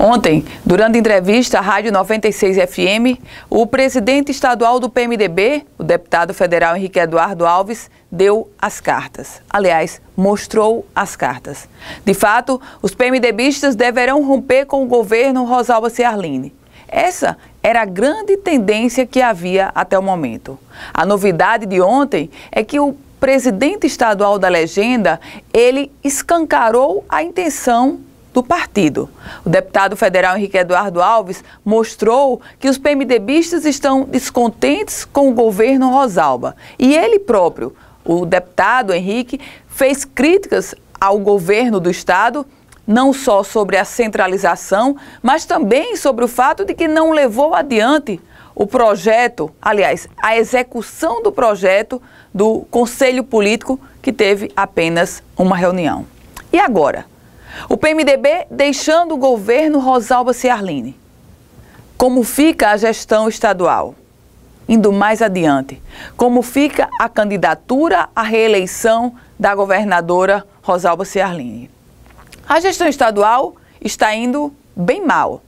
Ontem, durante entrevista à Rádio 96 FM, o presidente estadual do PMDB, o deputado federal Henrique Eduardo Alves, deu as cartas. Aliás, mostrou as cartas. De fato, os PMDBistas deverão romper com o governo Rosalba Ciarline. Essa era a grande tendência que havia até o momento. A novidade de ontem é que o presidente estadual da legenda, ele escancarou a intenção do partido. O deputado federal Henrique Eduardo Alves mostrou que os PMDBistas estão descontentes com o governo Rosalba. E ele próprio, o deputado Henrique, fez críticas ao governo do estado não só sobre a centralização, mas também sobre o fato de que não levou adiante o projeto, aliás, a execução do projeto do Conselho Político, que teve apenas uma reunião. E agora? O PMDB deixando o governo Rosalba Ciarline. Como fica a gestão estadual? Indo mais adiante, como fica a candidatura à reeleição da governadora Rosalba Ciarline? A gestão estadual está indo bem mal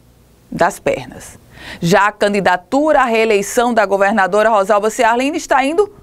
das pernas. Já a candidatura à reeleição da governadora Rosalba Ciarline está indo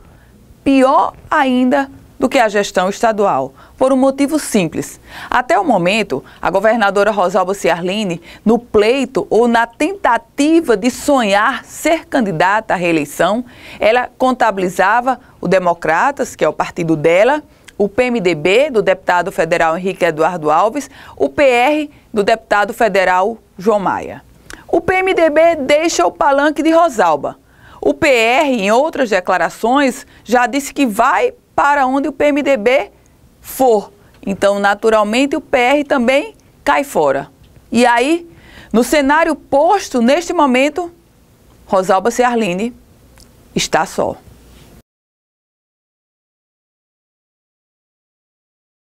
pior ainda do que a gestão estadual, por um motivo simples. Até o momento, a governadora Rosalba Ciarline, no pleito ou na tentativa de sonhar ser candidata à reeleição, ela contabilizava o Democratas, que é o partido dela, o PMDB, do deputado federal Henrique Eduardo Alves, o PR, do deputado federal João Maia. O PMDB deixa o palanque de Rosalba. O PR, em outras declarações, já disse que vai para onde o PMDB for. Então, naturalmente, o PR também cai fora. E aí, no cenário posto neste momento, Rosalba Ciarline está só.